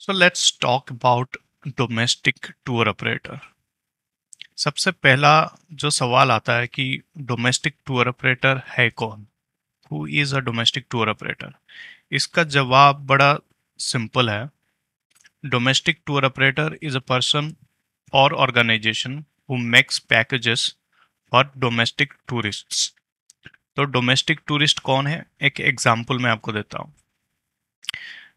so let's talk about domestic tour operator सबसे पहला जो सवाल आता है कि डोमेस्टिक टूर ऑपरेटर है कौन who is a domestic tour operator इसका जवाब बड़ा सिंपल है domestic tour operator is a person or organization who makes packages for domestic tourists तो डोमेस्टिक टूरिस्ट कौन है एक एग्जाम्पल मैं आपको देता हूँ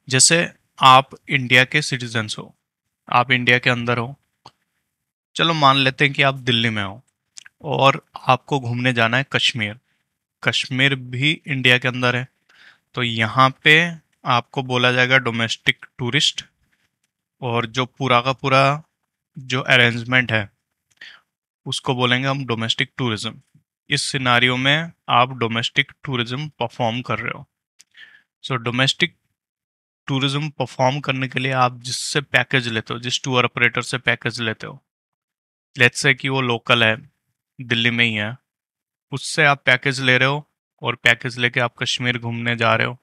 जैसे आप इंडिया के सिटीजन्स हो आप इंडिया के अंदर हो चलो मान लेते हैं कि आप दिल्ली में हो और आपको घूमने जाना है कश्मीर कश्मीर भी इंडिया के अंदर है तो यहाँ पे आपको बोला जाएगा डोमेस्टिक टूरिस्ट और जो पूरा का पूरा जो अरेंजमेंट है उसको बोलेंगे हम डोमेस्टिक टूरिज्म इस सिनारियों में आप डोमेस्टिक टूरिज्म परफॉर्म कर रहे हो सो डोमेस्टिक टूरिज्म परफॉर्म करने के लिए आप जिससे पैकेज लेते हो जिस टूर ऑपरेटर से पैकेज लेते हो लेट्स से कि वो लोकल है दिल्ली में ही है उससे आप पैकेज ले रहे हो और पैकेज लेके आप कश्मीर घूमने जा रहे हो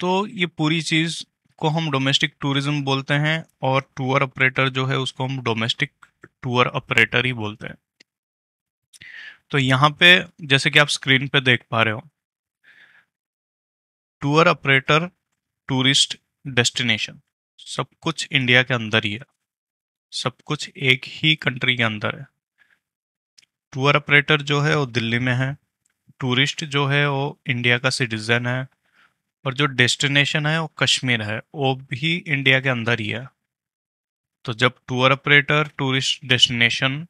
तो ये पूरी चीज़ को हम डोमेस्टिक टूरिज्म बोलते हैं और टूर ऑपरेटर जो है उसको हम डोमेस्टिक टूर ऑपरेटर ही बोलते हैं तो यहाँ पे जैसे कि आप स्क्रीन पे देख पा रहे हो टूर ऑपरेटर टूरिस्ट डेस्टिनेशन सब कुछ इंडिया के अंदर ही है सब कुछ एक ही कंट्री के अंदर है टूर ऑपरेटर जो है वो दिल्ली में है टूरिस्ट जो है वो इंडिया का सिटीज़न है और जो डेस्टिनेशन है वो कश्मीर है वो भी इंडिया के अंदर ही है तो जब टूर ऑपरेटर टूरिस्ट डेस्टिनेशन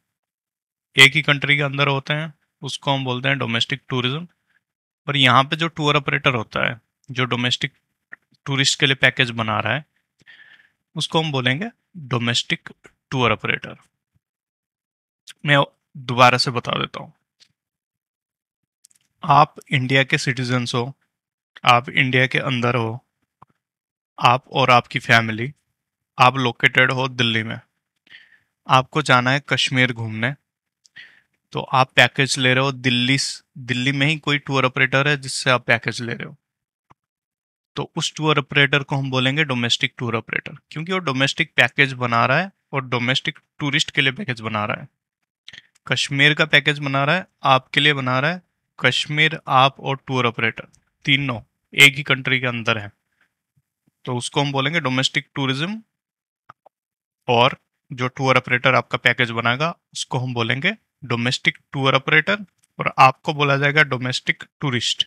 एक ही कंट्री के अंदर होते हैं उसको हम बोलते हैं डोमेस्टिक टूरिज्म और यहाँ पे जो टूर ऑपरेटर होता है जो डोमेस्टिक टूरिस्ट के लिए पैकेज बना रहा है उसको हम बोलेंगे डोमेस्टिक टूर ऑपरेटर मैं दोबारा से बता देता हूँ आप इंडिया के सिटीजन्स हो आप इंडिया के अंदर हो आप और आपकी फैमिली आप लोकेटेड हो दिल्ली में आपको जाना है कश्मीर घूमने तो आप पैकेज ले रहे हो दिल्ली दिल्ली में ही कोई टूर ऑपरेटर है जिससे आप पैकेज ले रहे हो तो उस टूर ऑपरेटर को हम बोलेंगे डोमेस्टिक टूर ऑपरेटर क्योंकि वो डोमेस्टिक पैकेज बना रहा है और डोमेस्टिक टूरिस्ट के लिए पैकेज बना रहा है कश्मीर का पैकेज बना रहा है आपके लिए बना रहा है कश्मीर आप और टूर ऑपरेटर तीनों एक ही कंट्री के अंदर है तो उसको हम बोलेंगे डोमेस्टिक टूरिज्म और जो टूर ऑपरेटर आपका पैकेज बनाएगा उसको हम बोलेंगे डोमेस्टिक टूर ऑपरेटर और आपको बोला जाएगा डोमेस्टिक टूरिस्ट